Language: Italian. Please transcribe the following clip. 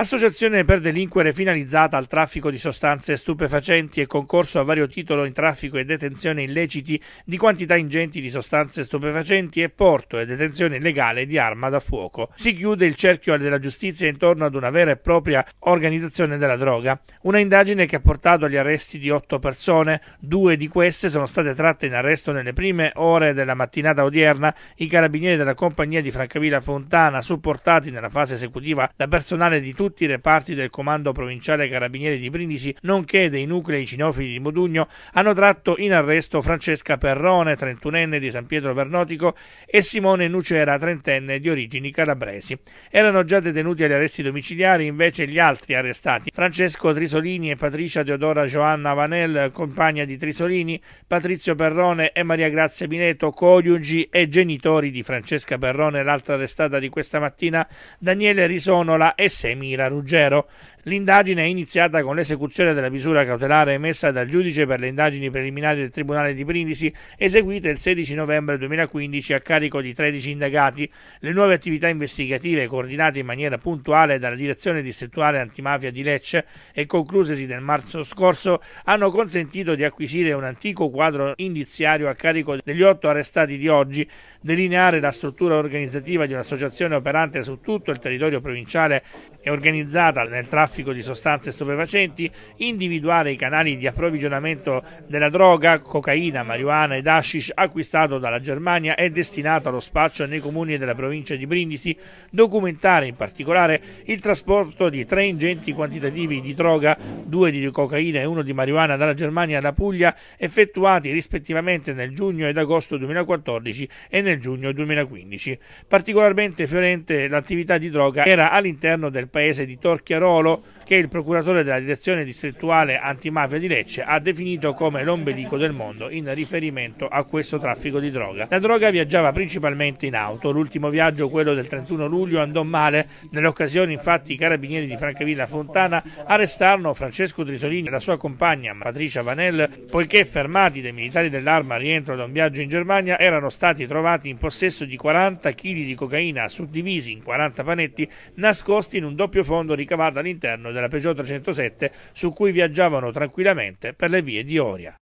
Associazione per delinquere finalizzata al traffico di sostanze stupefacenti e concorso a vario titolo in traffico e detenzione illeciti di quantità ingenti di sostanze stupefacenti e porto e detenzione illegale di arma da fuoco. Si chiude il cerchio della giustizia intorno ad una vera e propria organizzazione della droga. Una indagine che ha portato agli arresti di otto persone, due di queste sono state tratte in arresto nelle prime ore della mattinata odierna. I carabinieri della compagnia di Francavilla Fontana, supportati nella fase esecutiva da personale di tutti tutti i reparti del Comando Provinciale Carabinieri di Brindisi, nonché dei nuclei cinofili di Modugno, hanno tratto in arresto Francesca Perrone, 31enne di San Pietro Vernotico, e Simone Nucera, trentenne di origini calabresi. Erano già detenuti agli arresti domiciliari invece gli altri arrestati, Francesco Trisolini e Patricia Teodora Joanna Vanel, compagna di Trisolini, Patrizio Perrone e Maria Grazia Bineto, coniugi e genitori di Francesca Perrone, l'altra arrestata di questa mattina, Daniele Risonola e Semira Ruggero L'indagine è iniziata con l'esecuzione della misura cautelare emessa dal giudice per le indagini preliminari del Tribunale di Brindisi, eseguita il 16 novembre 2015 a carico di 13 indagati. Le nuove attività investigative, coordinate in maniera puntuale dalla Direzione distrettuale antimafia di Lecce e conclusesi nel marzo scorso, hanno consentito di acquisire un antico quadro indiziario a carico degli otto arrestati di oggi, delineare la struttura organizzativa di un'associazione operante su tutto il territorio provinciale e organizzata nel traffico traffico di sostanze stupefacenti, individuare i canali di approvvigionamento della droga, cocaina, marijuana ed hashish acquistato dalla Germania e destinato allo spaccio nei comuni della provincia di Brindisi, documentare in particolare il trasporto di tre ingenti quantitativi di droga, due di cocaina e uno di marijuana dalla Germania alla Puglia, effettuati rispettivamente nel giugno ed agosto 2014 e nel giugno 2015. Particolarmente fiorente l'attività di droga era all'interno del paese di Torchiarolo, che il procuratore della direzione distrettuale antimafia di Lecce ha definito come l'ombelico del mondo in riferimento a questo traffico di droga. La droga viaggiava principalmente in auto, l'ultimo viaggio, quello del 31 luglio, andò male. Nell'occasione infatti i carabinieri di Francavilla Fontana arrestarono Francesco Trisolini e la sua compagna Patricia Vanel poiché fermati dai militari dell'arma rientro da un viaggio in Germania erano stati trovati in possesso di 40 kg di cocaina suddivisi in 40 panetti nascosti in un doppio fondo ricavato all'interno all'interno della Peugeot 307 su cui viaggiavano tranquillamente per le vie di Oria.